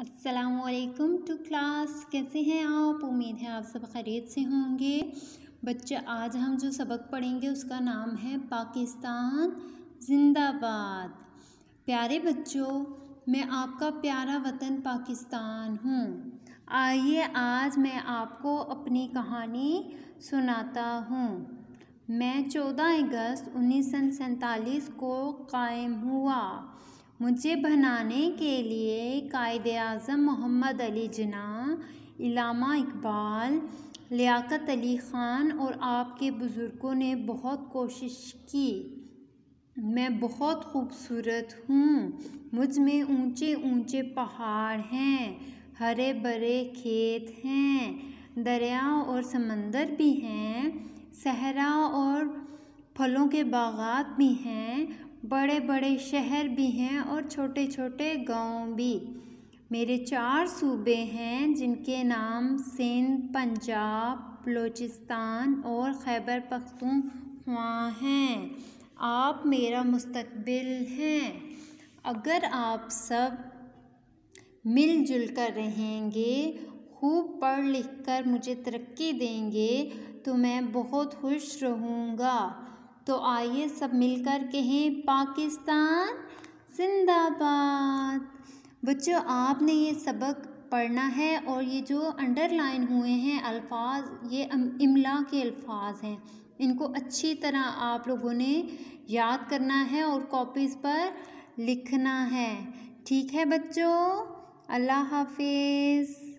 असलकम to class कैसे हैं आप उम्मीद है आप सब खरीद से होंगे बच्चे आज हम जो सबक पढ़ेंगे उसका नाम है पाकिस्तान जिंदाबाद प्यारे बच्चों मैं आपका प्यारा वतन पाकिस्तान हूँ आइए आज मैं आपको अपनी कहानी सुनाता हूँ मैं 14 अगस्त उन्नीस को कायम हुआ मुझे बनाने के लिए कायद अज़म मोहम्मद अली जना इलामा इकबाल लियाकत अली ख़ान और आपके बुज़ुर्गों ने बहुत कोशिश की मैं बहुत खूबसूरत हूँ मुझ में ऊंचे ऊंचे पहाड़ हैं हरे भरे खेत हैं दरिया और समंदर भी हैं सहरा और फलों के बागात भी हैं बड़े बड़े शहर भी हैं और छोटे छोटे गांव भी मेरे चार सूबे हैं जिनके नाम सिंध पंजाब बलोचिस्तान और खैबर पख्तूनख्वा हैं आप मेरा मुस्तकबिल हैं अगर आप सब मिलजुल कर रहेंगे खूब पढ़ लिख कर मुझे तरक्की देंगे तो मैं बहुत खुश रहूँगा तो आइए सब मिलकर कहें पाकिस्तान जिंदाबाद बच्चों आपने ये सबक पढ़ना है और ये जो अंडरलाइन हुए हैं अल्फाज ये इमला के अल्फाज हैं इनको अच्छी तरह आप लोगों ने याद करना है और कॉपीज़ पर लिखना है ठीक है बच्चों अल्लाह हाफिज़